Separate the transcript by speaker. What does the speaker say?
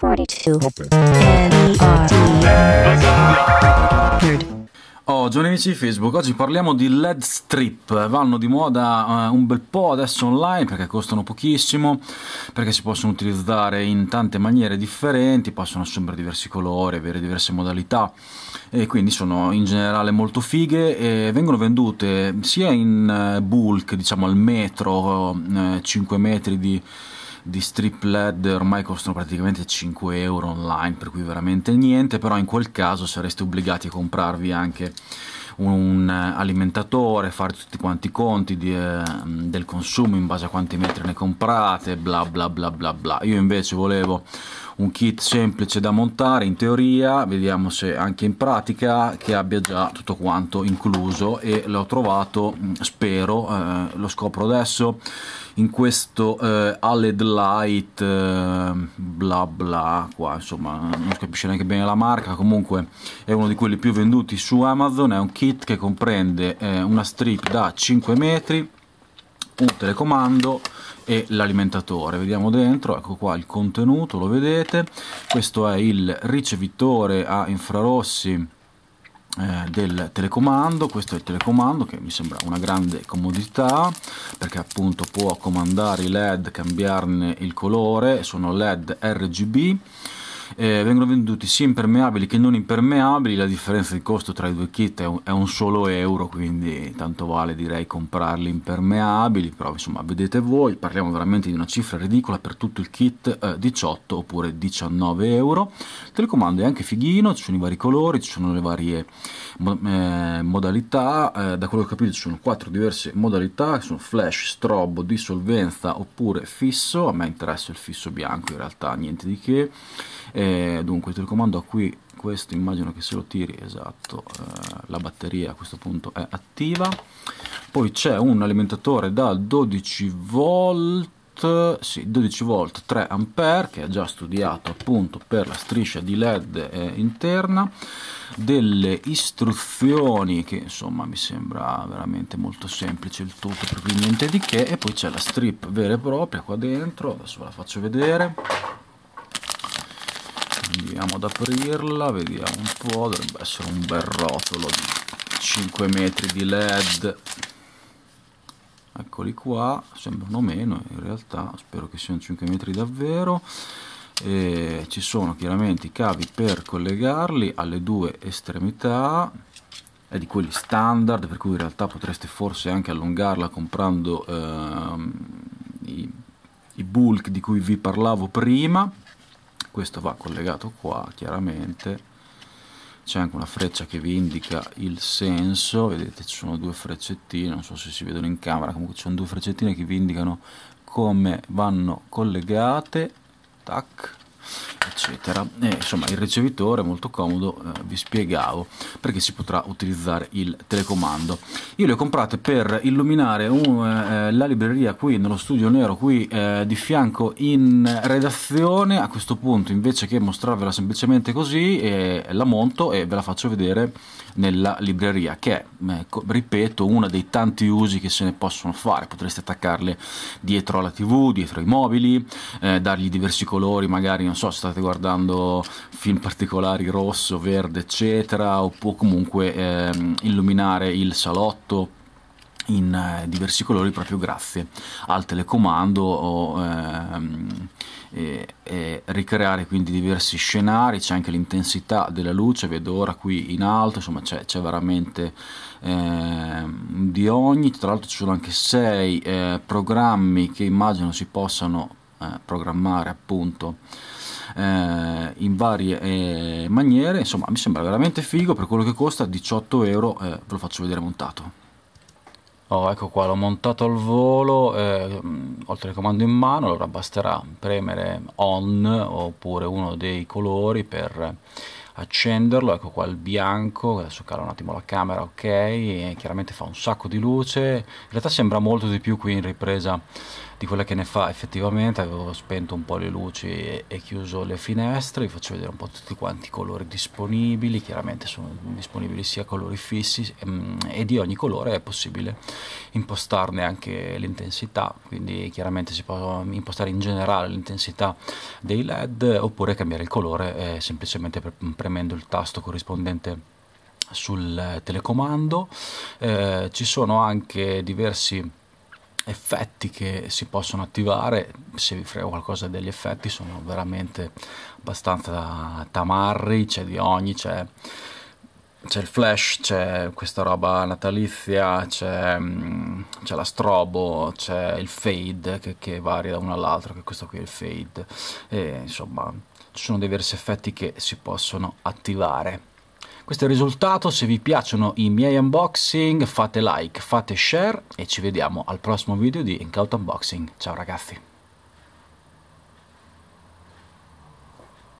Speaker 1: 42 Nerd Oh, giovani amici di Facebook, oggi parliamo di LED strip, vanno di moda uh, un bel po' adesso online perché costano pochissimo, perché si possono utilizzare in tante maniere differenti, possono assumere diversi colori, avere diverse modalità e quindi sono in generale molto fighe e vengono vendute sia in eh, bulk, diciamo al metro, uh, eh, 5 metri di di strip LED ormai costano praticamente 5 euro online, per cui veramente niente, però in quel caso sareste obbligati a comprarvi anche un eh, alimentatore, fare tutti quanti i conti di, eh, del consumo in base a quanti metri ne comprate, bla bla bla bla bla. Io invece volevo un kit semplice da montare in teoria vediamo se anche in pratica che abbia già tutto quanto incluso e l'ho trovato mm, spero eh, lo scopro adesso in questo eh, Aled Light eh, bla bla qua insomma non si capisce neanche bene la marca comunque è uno di quelli più venduti su Amazon è un kit che comprende eh, una strip da 5 metri un telecomando e l'alimentatore vediamo dentro ecco qua il contenuto lo vedete questo è il ricevitore a infrarossi eh, del telecomando, questo è il telecomando che mi sembra una grande comodità perché appunto può comandare i led, cambiarne il colore, sono led RGB eh, vengono venduti sia impermeabili che non impermeabili la differenza di costo tra i due kit è un, è un solo euro quindi tanto vale direi comprarli impermeabili però insomma vedete voi parliamo veramente di una cifra ridicola per tutto il kit eh, 18 oppure 19 euro il telecomando è anche fighino ci sono i vari colori ci sono le varie mo eh, modalità eh, da quello che ho capito ci sono quattro diverse modalità sono flash strobo dissolvenza oppure fisso a me interessa il fisso bianco in realtà niente di che e dunque ti telecomando qui questo immagino che se lo tiri esatto eh, la batteria a questo punto è attiva poi c'è un alimentatore da 12 volt sì, 12 volt 3 ampere che è già studiato appunto per la striscia di led eh, interna delle istruzioni che insomma mi sembra veramente molto semplice il tutto per niente di che e poi c'è la strip vera e propria qua dentro adesso ve la faccio vedere andiamo ad aprirla vediamo un po' dovrebbe essere un bel rotolo di 5 metri di led eccoli qua sembrano meno in realtà spero che siano 5 metri davvero e ci sono chiaramente i cavi per collegarli alle due estremità è di quelli standard per cui in realtà potreste forse anche allungarla comprando ehm, i, i bulk di cui vi parlavo prima questo va collegato qua chiaramente c'è anche una freccia che vi indica il senso vedete ci sono due freccettine non so se si vedono in camera comunque ci sono due freccettine che vi indicano come vanno collegate tac eccetera e, insomma il ricevitore è molto comodo eh, vi spiegavo perché si potrà utilizzare il telecomando io le ho comprate per illuminare un, eh, eh, la libreria qui nello studio nero qui eh, di fianco in redazione a questo punto invece che mostrarvela semplicemente così eh, la monto e ve la faccio vedere nella libreria che è eh, ripeto uno dei tanti usi che se ne possono fare potreste attaccarle dietro alla tv dietro ai mobili dargli diversi colori magari non so se state guardando guardando film particolari rosso, verde, eccetera, oppure comunque ehm, illuminare il salotto in eh, diversi colori proprio grazie al telecomando o ehm, e, ricreare quindi diversi scenari c'è anche l'intensità della luce vedo ora qui in alto insomma c'è, veramente eh, di ogni tra l'altro ci sono anche sei eh, programmi che immagino si possano eh, programmare appunto eh, in varie eh, maniere insomma mi sembra veramente figo per quello che costa 18 euro eh, ve lo faccio vedere montato Oh, ecco qua, l'ho montato al volo, eh, ho il telecomando in mano, allora basterà premere on oppure uno dei colori per accenderlo, ecco qua il bianco, adesso cala un attimo la camera, ok, e chiaramente fa un sacco di luce, in realtà sembra molto di più qui in ripresa di quella che ne fa effettivamente, avevo spento un po' le luci e, e chiuso le finestre, vi faccio vedere un po' tutti quanti i colori disponibili, chiaramente sono disponibili sia colori fissi e, ehm, e di ogni colore è possibile impostarne anche l'intensità, quindi chiaramente si può impostare in generale l'intensità dei led oppure cambiare il colore eh, semplicemente per, per premendo il tasto corrispondente sul eh, telecomando eh, ci sono anche diversi effetti che si possono attivare se vi frego qualcosa degli effetti sono veramente abbastanza tamarri c'è di ogni c'è c'è il flash, c'è questa roba natalizia, c'è, mm, c'è la strobo, c'è il fade che, che varia da uno all'altro, che questo qui è il fade, e insomma ci sono diversi effetti che si possono attivare. Questo è il risultato, se vi piacciono i miei unboxing fate like, fate share e ci vediamo al prossimo video di Incauto Unboxing. Ciao ragazzi!